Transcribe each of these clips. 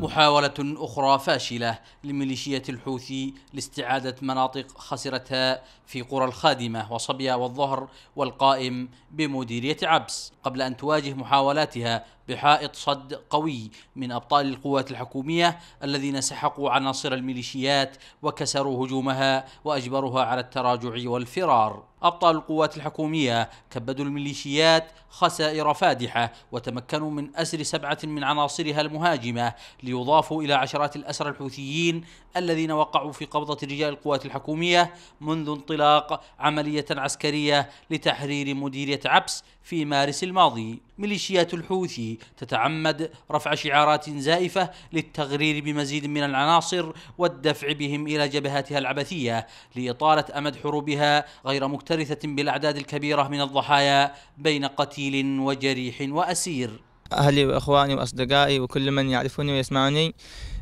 محاولة أخرى فاشلة لميليشية الحوثي لاستعادة مناطق خسرتها في قرى الخادمة وصبية والظهر والقائم بمديرية عبس قبل أن تواجه محاولاتها بحائط صد قوي من أبطال القوات الحكومية الذين سحقوا عناصر الميليشيات وكسروا هجومها وأجبروها على التراجع والفرار أبطال القوات الحكومية كبدوا الميليشيات خسائر فادحة وتمكنوا من أسر سبعة من عناصرها المهاجمة ليضافوا إلى عشرات الأسرى الحوثيين الذين وقعوا في قبضة رجال القوات الحكومية منذ انطلاق عملية عسكرية لتحرير مديرية عبس في مارس الماضي ميليشيات الحوثي تتعمد رفع شعارات زائفة للتغرير بمزيد من العناصر والدفع بهم إلى جبهاتها العبثية لإطالة أمد حروبها غير مكترثة بالأعداد الكبيرة من الضحايا بين قتيل وجريح وأسير أهلي وإخواني وأصدقائي وكل من يعرفوني ويسمعوني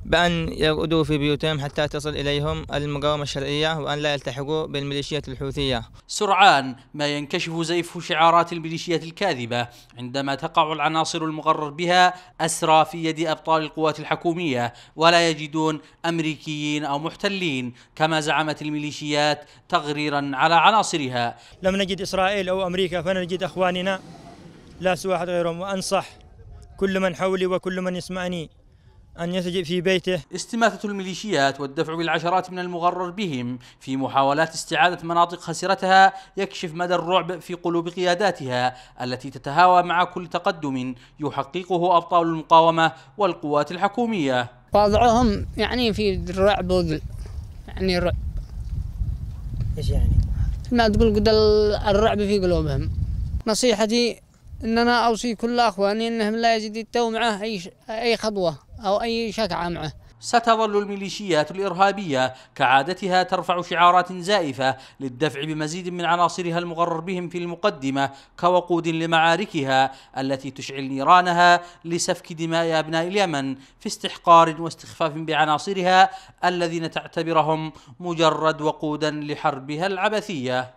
بأن يغدوا في بيوتهم حتى تصل إليهم المقاومة الشرعية وأن لا يلتحقوا بالميليشيات الحوثية سرعان ما ينكشف زيف شعارات الميليشيات الكاذبة عندما تقع العناصر المغرر بها أسرى في يد أبطال القوات الحكومية ولا يجدون أمريكيين أو محتلين كما زعمت الميليشيات تغريرا على عناصرها لم نجد إسرائيل أو أمريكا فنجد أخواننا لا سوى أحد غيرهم وأنصح كل من حولي وكل من يسمعني أن يسجئ في بيته استماتة الميليشيات والدفع بالعشرات من المغرر بهم في محاولات استعادة مناطق خسرتها يكشف مدى الرعب في قلوب قياداتها التي تتهاوى مع كل تقدم يحققه أبطال المقاومة والقوات الحكومية وضعهم يعني في الرعب وذل يعني الرعب ايش يعني؟ ما تقول قد الرعب في قلوبهم نصيحتي ان انا اوصي كل اخواني انهم لا يجدوا معه اي اي خطوه او اي شكعه معه ستظل الميليشيات الإرهابية كعادتها ترفع شعارات زائفة للدفع بمزيد من عناصرها المغرر بهم في المقدمة كوقود لمعاركها التي تشعل نيرانها لسفك دماء أبناء اليمن في استحقار واستخفاف بعناصرها الذين تعتبرهم مجرد وقودا لحربها العبثية.